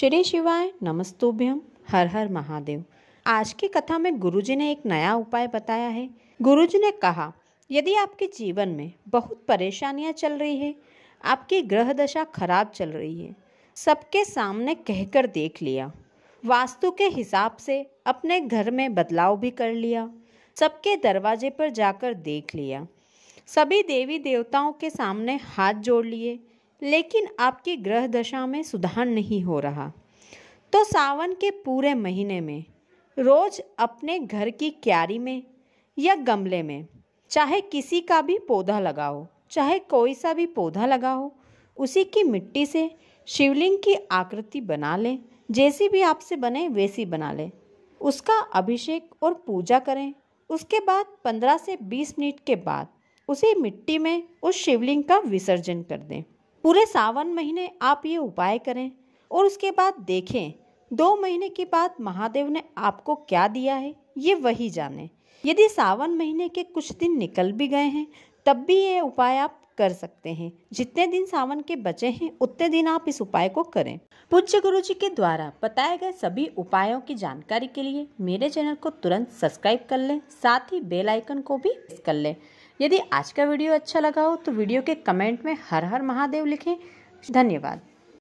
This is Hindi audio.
चिड़े शिवाय नमस्तुभ्यम हर हर महादेव आज की कथा में गुरुजी ने एक नया उपाय बताया है गुरुजी ने कहा यदि आपके जीवन में बहुत परेशानियां चल रही है आपकी ग्रह दशा खराब चल रही है सबके सामने कहकर देख लिया वास्तु के हिसाब से अपने घर में बदलाव भी कर लिया सबके दरवाजे पर जाकर देख लिया सभी देवी देवताओं के सामने हाथ जोड़ लिए लेकिन आपकी ग्रह दशा में सुधार नहीं हो रहा तो सावन के पूरे महीने में रोज अपने घर की क्यारी में या गमले में चाहे किसी का भी पौधा लगाओ चाहे कोई सा भी पौधा लगाओ उसी की मिट्टी से शिवलिंग की आकृति बना लें जैसी भी आपसे बने वैसी बना लें उसका अभिषेक और पूजा करें उसके बाद पंद्रह से बीस मिनट के बाद उसी मिट्टी में उस शिवलिंग का विसर्जन कर दें पूरे सावन महीने आप ये उपाय करें और उसके बाद देखें दो महीने के बाद महादेव ने आपको क्या दिया है ये वही जाने यदि सावन महीने के कुछ दिन निकल भी गए हैं तब भी ये उपाय आप कर सकते हैं जितने दिन सावन के बचे हैं उतने दिन आप इस उपाय को करें पूज्य गुरु जी के द्वारा बताए गए सभी उपायों की जानकारी के लिए मेरे चैनल को तुरंत सब्सक्राइब कर लें साथ ही बेल आइकन को भी प्रेस कर लें यदि आज का वीडियो अच्छा लगा हो तो वीडियो के कमेंट में हर हर महादेव लिखें धन्यवाद